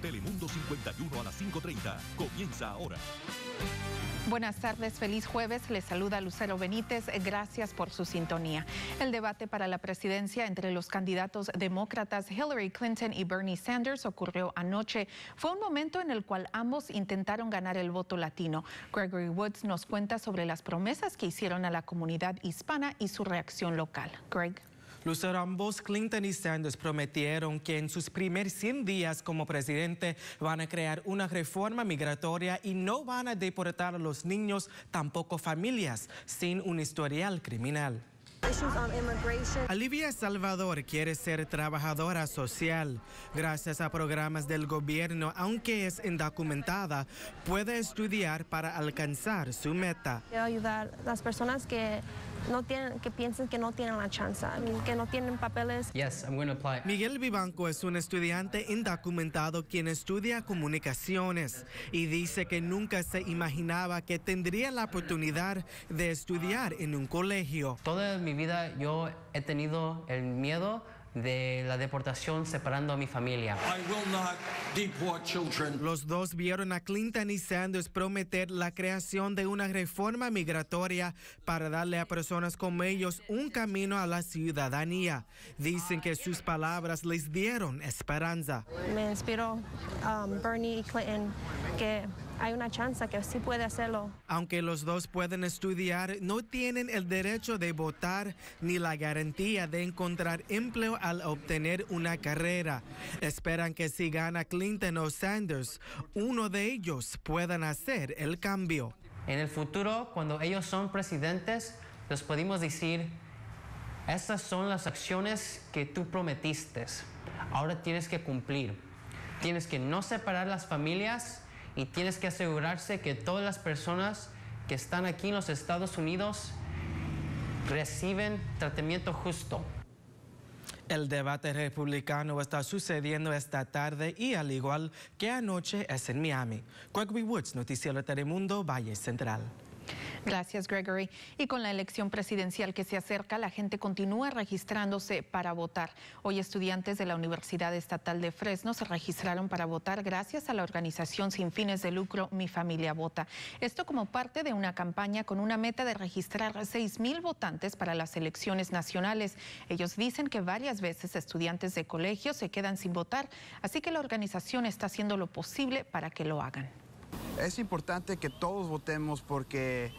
Telemundo 51 a las 5.30. Comienza ahora. Buenas tardes, feliz jueves. Les saluda Lucero Benítez. Gracias por su sintonía. El debate para la presidencia entre los candidatos demócratas Hillary Clinton y Bernie Sanders ocurrió anoche. Fue un momento en el cual ambos intentaron ganar el voto latino. Gregory Woods nos cuenta sobre las promesas que hicieron a la comunidad hispana y su reacción local. Greg. Los ambos Clinton y Sanders prometieron que en sus primeros 100 días como presidente van a crear una reforma migratoria y no van a deportar a los niños, tampoco familias, sin un historial criminal. ALIVIA Salvador quiere ser trabajadora social. Gracias a programas del gobierno, aunque es indocumentada, puede estudiar para alcanzar su meta. Quiero ayudar a las personas que no tienen, que piensen que no tienen la chance, que no tienen papeles. Miguel Vivanco es un estudiante indocumentado quien estudia comunicaciones y dice que nunca se imaginaba que tendría la oportunidad de estudiar en un colegio. Toda mi vida yo he tenido el miedo de la deportación separando a mi familia. Los dos vieron a Clinton y Sanders prometer la creación de una reforma migratoria para darle a personas como ellos un camino a la ciudadanía. Dicen que sus palabras les dieron esperanza. Me inspiró um, Bernie Clinton que hay una chance que sí puede hacerlo. Aunque los dos pueden estudiar, no tienen el derecho de votar ni la garantía de encontrar empleo al obtener una carrera. Esperan que si gana Clinton o Sanders, uno de ellos PUEDA hacer el cambio. En el futuro, cuando ellos son presidentes, les podemos decir, estas son las acciones que tú prometiste. Ahora tienes que cumplir. Tienes que no separar las familias y tienes que asegurarse que todas las personas que están aquí en los Estados Unidos reciben tratamiento justo. El debate republicano está sucediendo esta tarde y al igual que anoche es en Miami. quagby Woods, Noticiero Telemundo, Valle Central. Gracias, Gregory. Y con la elección presidencial que se acerca, la gente continúa registrándose para votar. Hoy estudiantes de la Universidad Estatal de Fresno se registraron para votar gracias a la organización sin fines de lucro Mi Familia Vota. Esto como parte de una campaña con una meta de registrar 6 mil votantes para las elecciones nacionales. Ellos dicen que varias veces estudiantes de colegios se quedan sin votar, así que la organización está haciendo lo posible para que lo hagan es importante que todos votemos porque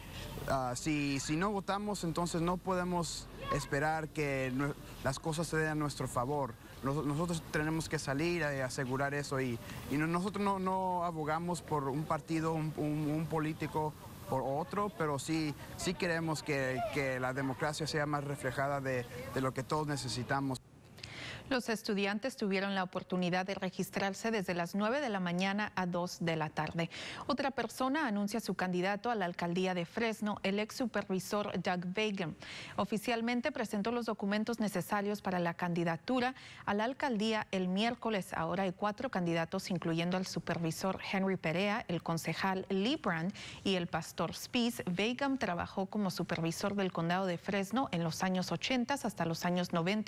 ah, si, no votamos entonces no podemos esperar que las cosas se den a nuestro favor. nosotros tenemos que salir a asegurar eso y, y nosotros no, abogamos por un partido, un, político por otro, pero sí, sí queremos que, la democracia sea más reflejada de, de lo que todos necesitamos. Los estudiantes tuvieron la oportunidad de registrarse desde las 9 de la mañana a 2 de la tarde. Otra persona anuncia su candidato a la alcaldía de Fresno, el ex supervisor Doug Wagen. Oficialmente presentó los documentos necesarios para la candidatura a la alcaldía el miércoles. Ahora hay cuatro candidatos, incluyendo al supervisor Henry Perea, el concejal Brand y el pastor Spies. Wagen trabajó como supervisor del condado de Fresno en los años 80 hasta los años 90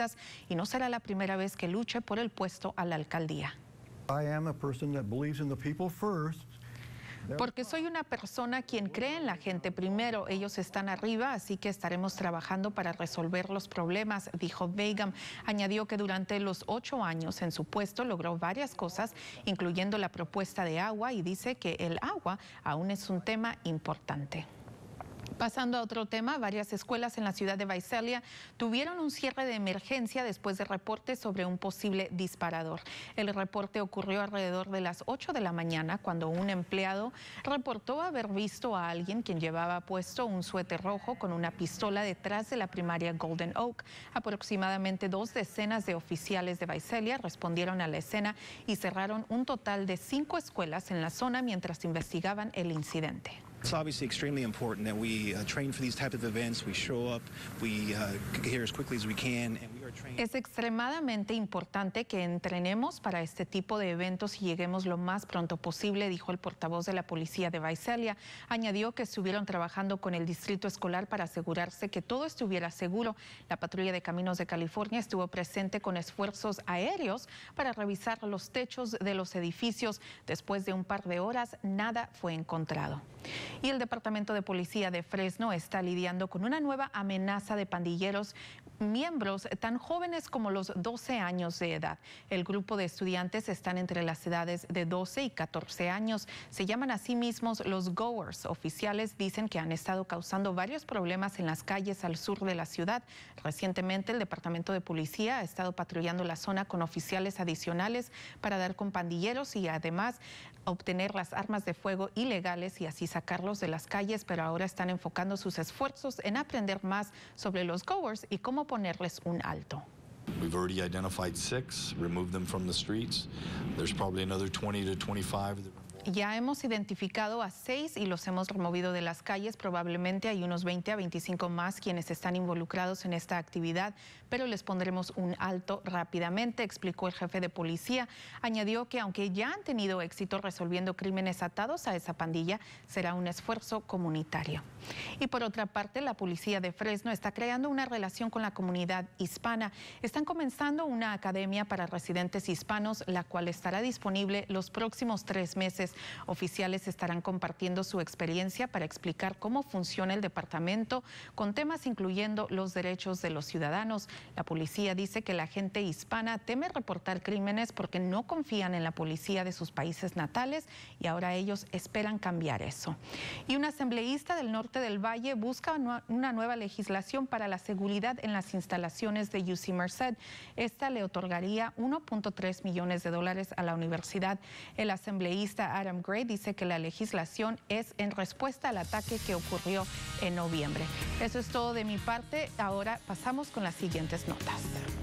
y no será la primera vez que luche por el puesto a la alcaldía. Porque soy una persona quien cree en la gente primero. Ellos están arriba, así que estaremos trabajando para resolver los problemas, dijo Begum. Añadió que durante los ocho años en su puesto logró varias cosas, incluyendo la propuesta de agua, y dice que el agua aún es un tema importante. Pasando a otro tema, varias escuelas en la ciudad de Vaisalia tuvieron un cierre de emergencia después de reportes sobre un posible disparador. El reporte ocurrió alrededor de las 8 de la mañana cuando un empleado reportó haber visto a alguien quien llevaba puesto un suéter rojo con una pistola detrás de la primaria Golden Oak. Aproximadamente dos decenas de oficiales de Vaisalia respondieron a la escena y cerraron un total de cinco escuelas en la zona mientras investigaban el incidente. It's obviously extremely important that we uh, train for these type of events. We show up, we uh, get here as quickly as we can, and we Es extremadamente importante que entrenemos para este tipo de eventos y lleguemos lo más pronto posible, dijo el portavoz de la policía de Vaisalia. Añadió que estuvieron trabajando con el distrito escolar para asegurarse que todo estuviera seguro. La patrulla de caminos de California estuvo presente con esfuerzos aéreos para revisar los techos de los edificios. Después de un par de horas, nada fue encontrado. Y el Departamento de Policía de Fresno está lidiando con una nueva amenaza de pandilleros miembros tan jóvenes como los 12 años de edad. El grupo de estudiantes están entre las edades de 12 y 14 años. Se llaman a sí mismos los goers. Oficiales dicen que han estado causando varios problemas en las calles al sur de la ciudad. Recientemente el Departamento de Policía ha estado patrullando la zona con oficiales adicionales para dar con pandilleros y además obtener las armas de fuego ilegales y así sacarlos de las calles, pero ahora están enfocando sus esfuerzos en aprender más sobre los goers y cómo ponerles un alto. Ya hemos identificado a seis y los hemos removido de las calles. Probablemente hay unos 20 a 25 más quienes están involucrados en esta actividad, pero les pondremos un alto rápidamente, explicó el jefe de policía. Añadió que aunque ya han tenido éxito resolviendo crímenes atados a esa pandilla, será un esfuerzo comunitario. Y por otra parte, la policía de Fresno está creando una relación con la comunidad hispana. Están comenzando una academia para residentes hispanos, la cual estará disponible los próximos tres meses. Oficiales estarán compartiendo su experiencia para explicar cómo funciona el departamento con temas incluyendo los derechos de los ciudadanos. La policía dice que la gente hispana teme reportar crímenes porque no confían en la policía de sus países natales y ahora ellos esperan cambiar eso. Y un asambleísta del norte del Valle busca una nueva legislación para la seguridad en las instalaciones de UC Merced. Esta le otorgaría 1.3 millones de dólares a la universidad. El asambleísta Adam Gray dice que la legislación es en respuesta al ataque que ocurrió en noviembre. Eso es todo de mi parte. Ahora pasamos con las siguientes notas.